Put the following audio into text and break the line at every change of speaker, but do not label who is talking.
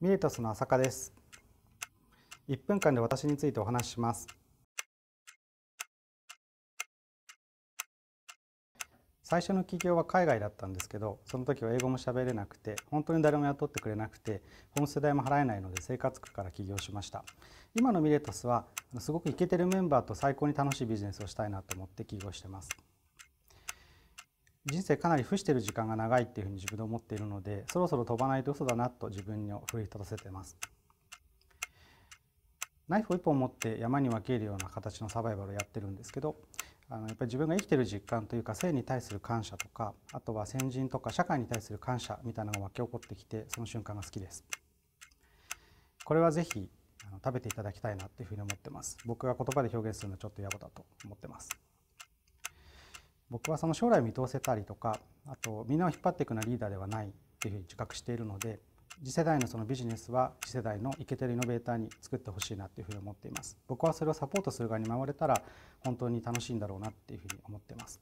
ミレトスの浅香です。1分間で私についてお話しします。最初の起業は海外だったんですけど、その時は英語も喋れなくて、本当に誰も雇ってくれなくて、本世代も払えないので生活苦から起業しました。今のミレトスは、すごくイケてるメンバーと最高に楽しいビジネスをしたいなと思って起業してます。人生かなり付している時間が長いっていうふうに自分で思っているのでそろそろ飛ばないと嘘だなと自分を奮い立たせてますナイフを一本持って山に分けるような形のサバイバルをやってるんですけどあのやっぱり自分が生きてる実感というか性に対する感謝とかあとは先人とか社会に対する感謝みたいなのが沸き起こってきてその瞬間が好きですこれはぜひ食べていただきたいなっていうふうに思ってます僕が言葉で表現するのはちょっと野暮だと思ってます僕はその将来を見通せたりとかあとみんなを引っ張っていくようなリーダーではないっていうふうに自覚しているので次世代のそのビジネスは次世代のイケてるイノベーターに作ってほしいなっていうふうに思っています僕はそれをサポートする側に回れたら本当に楽しいんだろうなっていうふうに思ってます